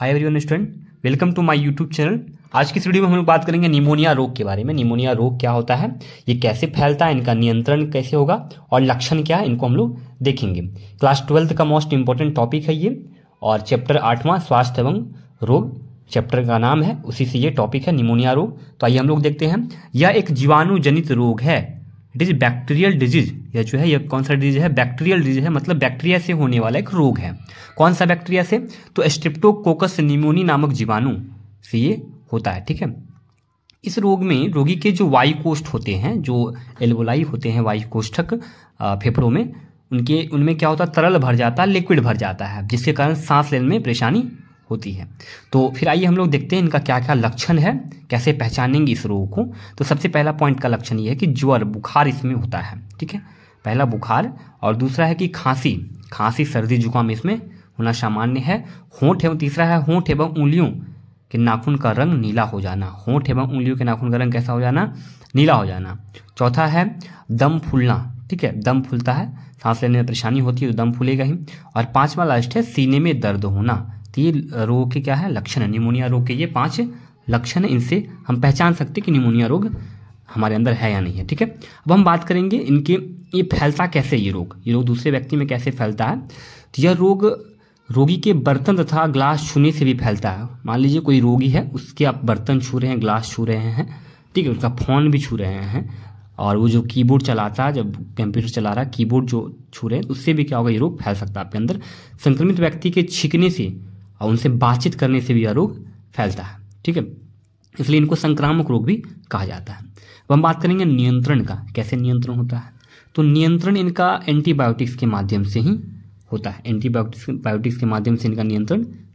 hi everyone student welcome to my YouTube channel आज की इस वीडियो में हम लोग बात करेंगे निमोनिया रोग के बारे में निमोनिया रोग क्या होता है ये कैसे फैलता है इनका नियंत्रण कैसे होगा और लक्षण क्या है इनको हम लोग देखेंगे क्लास ट्वेल्थ का मोस्ट इंपॉर्टेंट टॉपिक है ये और चैप्टर आठवां स्वास्थ्य एवं रोग चैप्टर का नाम है उसी से ये टॉपिक है निमोनिया रोग तो आइए हम लोग देखते हैं यह एक जीवाणु जनित रोग है इट इज़ बैक्टीरियल डिजीज यह जो है यह कौन सा डिजीज है बैक्टीरियल डिजीज है मतलब बैक्टीरिया से होने वाला एक रोग है कौन सा बैक्टीरिया से तो स्ट्रिप्टोकोकस निमोनी नामक जीवाणु से ये होता है ठीक है इस रोग में रोगी के जो वायु कोष्ठ होते हैं जो एल्बोलाई होते हैं वायु कोष्ठक फेफड़ों में उनके उनमें क्या होता है तरल भर जाता है लिक्विड भर जाता है जिसके कारण सांस लेने में परेशानी होती है तो फिर आइए हम लोग देखते हैं इनका क्या क्या लक्षण है कैसे पहचानेंगे इस रोग को तो सबसे पहला पॉइंट का लक्षण ये है कि ज्वर बुखार इसमें होता है ठीक है पहला बुखार और दूसरा है कि खांसी खांसी सर्दी जुकाम इसमें होना सामान्य है होंठ एवं तीसरा है होंठ एवं उंगलियों के नाखून का रंग नीला हो जाना होंठ एवं उंगलियों के नाखून का रंग कैसा हो जाना नीला हो जाना चौथा है दम फूलना ठीक है दम फूलता है सांस लेने में परेशानी होती है तो दम फूलेगा ही और पांचवा लास्ट है सीने में दर्द होना तो ये रोग के क्या है लक्षण है निमोनिया रोग के ये पांच लक्षण है इनसे हम पहचान सकते कि निमोनिया रोग हमारे अंदर है या नहीं है ठीक है अब हम बात करेंगे इनके ये फैलता कैसे ये रोग ये रोग दूसरे व्यक्ति में कैसे फैलता है तो यह रोग रोगी के बर्तन तथा ग्लास छूने से भी फैलता है मान लीजिए कोई रोगी है उसके आप बर्तन छू रहे हैं ग्लास छू रहे हैं ठीक है उसका फोन भी छू रहे हैं और वो जो कीबोर्ड चलाता है जब कंप्यूटर चला रहा है कीबोर्ड जो छू रहे हैं उससे भी क्या होगा ये रोग फैल सकता है आपके अंदर संक्रमित व्यक्ति के छिकने से और उनसे बातचीत करने से भी यह रोग फैलता है ठीक है इसलिए इनको संक्रामक रोग भी कहा जाता है अब हम बात करेंगे नियंत्रण का कैसे नियंत्रण होता है तो नियंत्रण इनका एंटीबायोटिक्स के माध्यम से ही होता है एंटीबायोटिक्स बायोटिक्स के माध्यम से इनका नियंत्रण